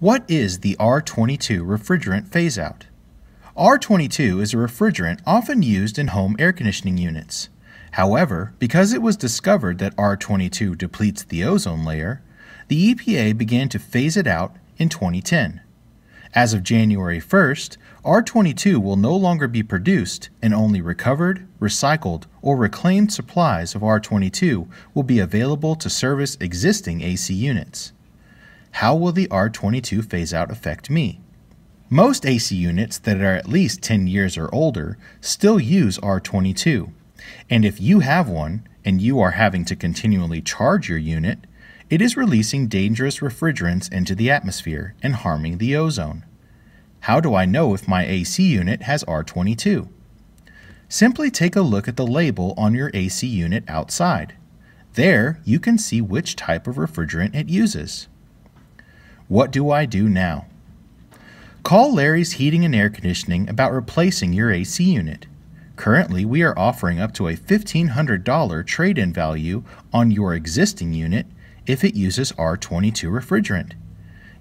What is the R22 refrigerant phase out? R22 is a refrigerant often used in home air conditioning units. However, because it was discovered that R22 depletes the ozone layer, the EPA began to phase it out in 2010. As of January 1st, R22 will no longer be produced and only recovered, recycled, or reclaimed supplies of R22 will be available to service existing AC units how will the R22 phase out affect me? Most AC units that are at least 10 years or older still use R22. And if you have one and you are having to continually charge your unit, it is releasing dangerous refrigerants into the atmosphere and harming the ozone. How do I know if my AC unit has R22? Simply take a look at the label on your AC unit outside. There, you can see which type of refrigerant it uses. What do I do now? Call Larry's Heating and Air Conditioning about replacing your AC unit. Currently, we are offering up to a $1,500 trade in value on your existing unit if it uses R22 refrigerant.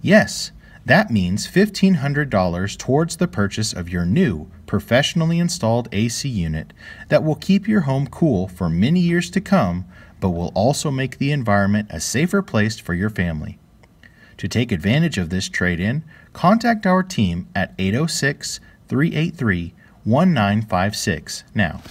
Yes, that means $1,500 towards the purchase of your new, professionally installed AC unit that will keep your home cool for many years to come, but will also make the environment a safer place for your family. To take advantage of this trade in, contact our team at 806 383 1956 now.